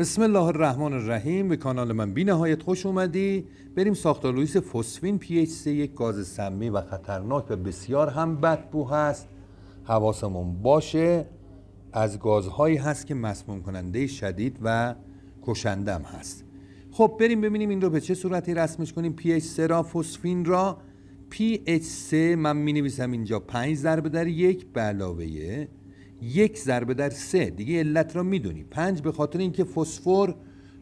بسم الله الرحمن الرحیم به کانال من بی نهایت خوش اومدی بریم ساختالویس فوسفین پی اچ یک گاز سمی و خطرناک و بسیار هم بدبو هست حواسمون باشه از گازهایی هست که مسموم کننده شدید و کشندم هست خب بریم ببینیم این رو به چه صورتی رسمش کنیم پی 3 را فوسفین را پی 3 من می نویسم اینجا 5 ضرب در یک به علاوه یک ضربه در سه دیگه علت را میدونی پنج به خاطر اینکه فسفر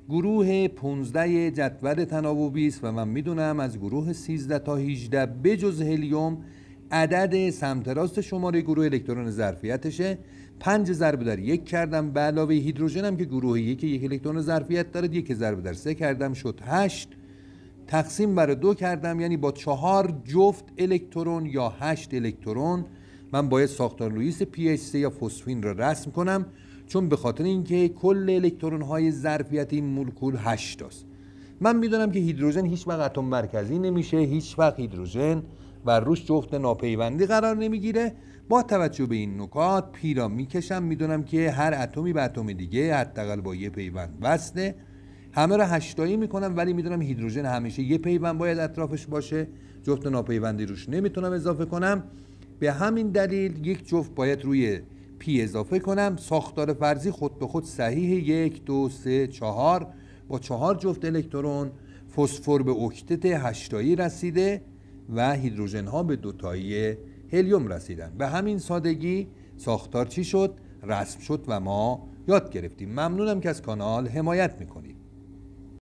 گروه 15 جدول تناوبی است و من میدونم از گروه 13 تا 18 بجز هلیوم عدد سمت راست شماره گروه الکترون ظرفیتشه پنج ضربه در یک کردم به علاوه هیدروژن هم که گروه یک یک الکترون ظرفیت دارد یک ضربه در سه کردم شد هشت تقسیم بر دو کردم یعنی با چهار جفت الکترون یا هشت الکترون من باید ساختار لوئیس اچ 3 یا فسفین را رسم کنم چون به خاطر اینکه کل الکترون های ظرفیت این مولکول 8 است من میدونم که هیدروژن هیچ وقت اتم مرکزی نمیشه هیچ وقت هیدروژن و روش جفت ناپیوندی قرار نمیگیره با توجه به این نکات پیرا میکشم میدونم که هر اتمی به اتم دیگه حداقل با یه پیوند وصله همه را هشتایی میکنم ولی میدونم هیدروژن همیشه یه پیوند باید اطرافش باشه جفت ناپیوندی روش نمیتونم اضافه کنم به همین دلیل یک جفت باید روی پی اضافه کنم ساختار فرضی خود به خود صحیح یک دو سه چهار با چهار جفت الکترون فسفر به اکتت هشتایی رسیده و هیدروژن ها به دوتایی هلیوم رسیدن به همین سادگی ساختار چی شد رسم شد و ما یاد گرفتیم ممنونم که از کانال حمایت میکنید